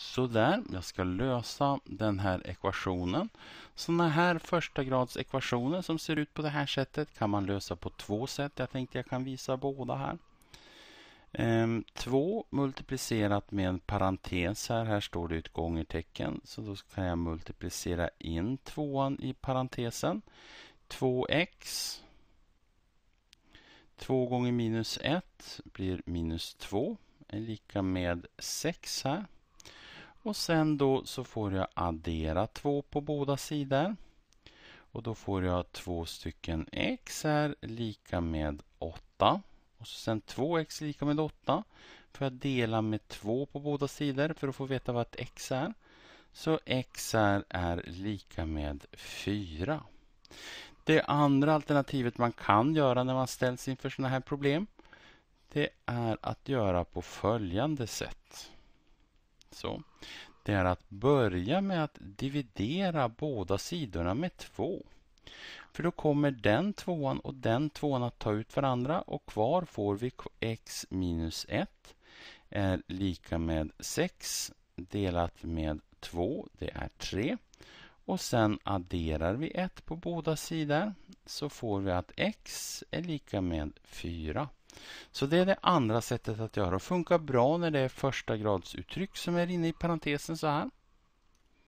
Sådär, jag ska lösa den här ekvationen. Sådana här förstagradsekvationer som ser ut på det här sättet kan man lösa på två sätt. Jag tänkte jag kan visa båda här. 2 ehm, multiplicerat med en parentes här. Här står det ett gångertecken. Så då kan jag multiplicera in tvåan i parentesen. 2x. 2 gånger minus 1 blir minus 2. Är lika med 6 här. Och sen då så får jag addera två på båda sidor. Och då får jag två stycken x är lika med 8. Och sen 2x lika med 8 får jag dela med 2 på båda sidor för att få veta vad ett x är. Så x är lika med 4. Det andra alternativet man kan göra när man ställs inför sådana här problem det är att göra på följande sätt. Så. Det är att börja med att dividera båda sidorna med två. För då kommer den tvåan och den tvåan att ta ut varandra och kvar får vi x minus 1 är eh, lika med 6 delat med 2, det är 3. Och sen adderar vi 1 på båda sidor så får vi att x är lika med 4. Så det är det andra sättet att göra och funkar bra när det är första gradsuttryck som är inne i parentesen så här.